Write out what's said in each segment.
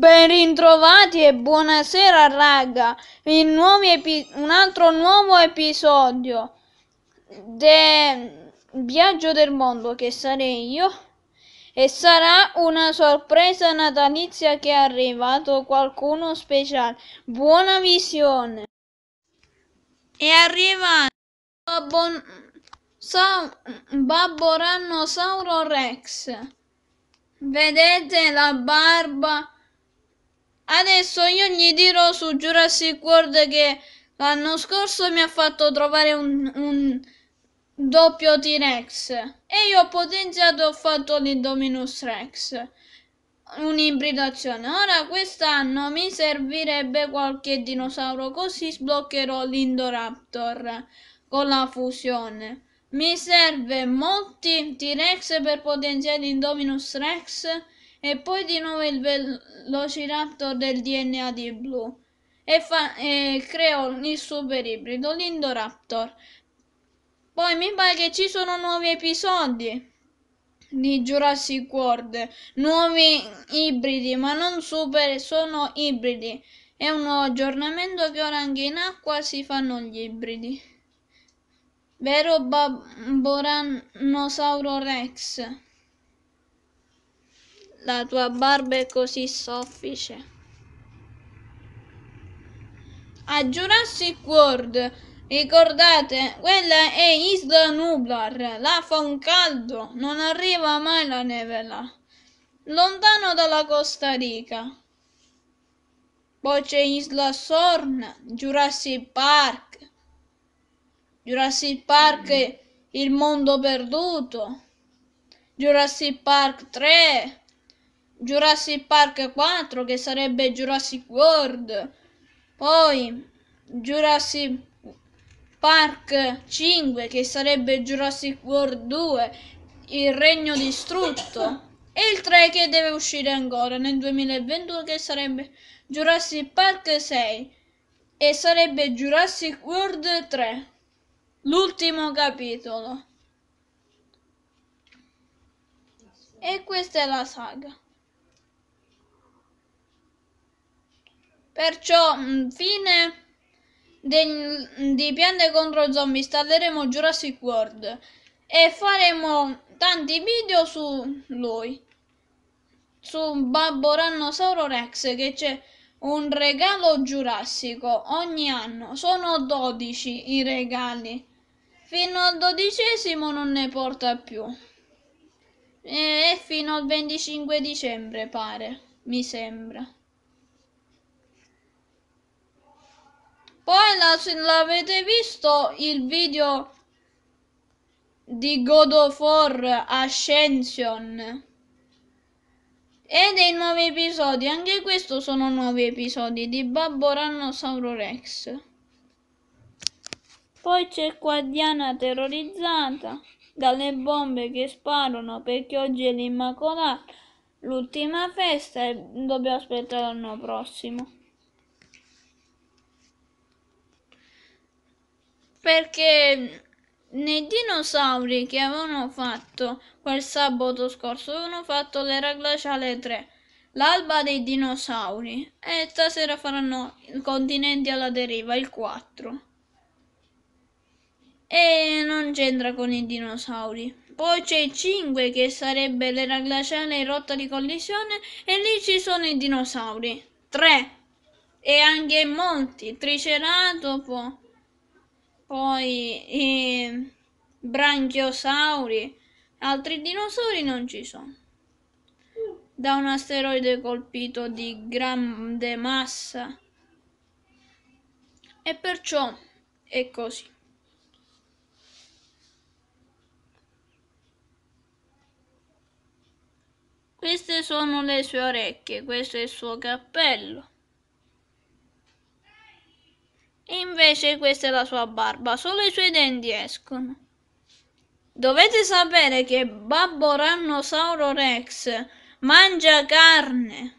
Ben ritrovati e buonasera raga, un altro nuovo episodio del viaggio del mondo che sarei io e sarà una sorpresa natalizia che è arrivato qualcuno speciale. Buona visione! È arrivato Babbo, Sa... Babbo Rannosauro Rex. Vedete la barba? Adesso io gli dirò su Jurassic World che l'anno scorso mi ha fatto trovare un, un doppio T-Rex e io ho potenziato e ho fatto l'Indominus Rex un'ibridazione. Ora quest'anno mi servirebbe qualche dinosauro così sbloccherò l'Indoraptor con la fusione. Mi serve molti T-Rex per potenziare l'Indominus Rex e poi di nuovo il velociraptor del DNA di Blue e, fa, e creò il super ibrido, l'Indoraptor. Poi mi pare che ci sono nuovi episodi di Jurassic World, nuovi ibridi, ma non super, sono ibridi. È un nuovo aggiornamento che ora anche in acqua si fanno gli ibridi. Vero Baboranosauro Rex? La tua barba è così soffice. A Jurassic World, ricordate, quella è Isla Nublar. Là fa un caldo, non arriva mai la neve là. Lontano dalla Costa Rica. Poi c'è Isla Sorn, Jurassic Park. Jurassic Park, il mondo perduto. Jurassic Park 3. Jurassic Park 4 che sarebbe Jurassic World, poi Jurassic Park 5 che sarebbe Jurassic World 2, Il Regno Distrutto e il 3 che deve uscire ancora nel 2021 che sarebbe Jurassic Park 6 e sarebbe Jurassic World 3, l'ultimo capitolo. E questa è la saga. Perciò, mm, fine de, mm, di piante contro zombie, installeremo Jurassic World e faremo tanti video su lui, su Babbo Rannosauro Rex che c'è un regalo giurassico ogni anno. Sono 12 i regali. Fino al dodicesimo non ne porta più. E fino al 25 dicembre pare, mi sembra. Poi se l'avete visto il video di God of War Ascension e dei nuovi episodi, anche questo sono nuovi episodi di Babbo Rannosauro Rex. Poi c'è qua Diana terrorizzata dalle bombe che sparano perché oggi è l'Immacolata, l'ultima festa e dobbiamo aspettare l'anno prossimo. Perché nei dinosauri che avevano fatto quel sabato scorso avevano fatto l'era glaciale 3, l'alba dei dinosauri e stasera faranno il continente alla deriva, il 4. E non c'entra con i dinosauri. Poi c'è il 5 che sarebbe l'era glaciale in rotta di collisione e lì ci sono i dinosauri. 3 e anche molti, Triceratopo poi i ehm, brachiosauri, altri dinosauri non ci sono. Da un asteroide colpito di grande massa. E perciò è così. Queste sono le sue orecchie, questo è il suo cappello. E invece questa è la sua barba, solo i suoi denti escono. Dovete sapere che Babbo Rannosauro Rex mangia carne.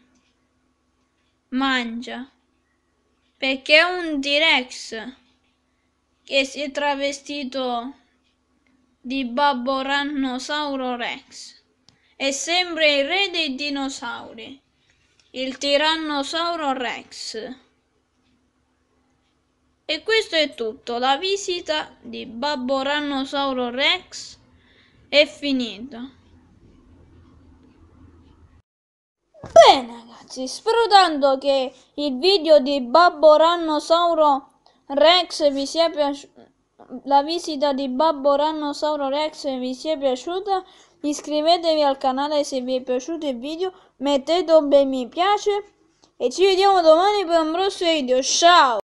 Mangia. Perché è un T-Rex che si è travestito di Babbo Rannosauro Rex. È sempre il re dei dinosauri, il tirannosauro Rex. E questo è tutto, la visita di Babbo Rannosauro Rex è finita. Bene ragazzi, spero che il video di Babbo Rannosauro Rex vi sia piaciuto. La visita di Babbo Rannosauro Rex vi sia piaciuta. Iscrivetevi al canale se vi è piaciuto il video, mettete un bel mi piace e ci vediamo domani per un prossimo video. Ciao!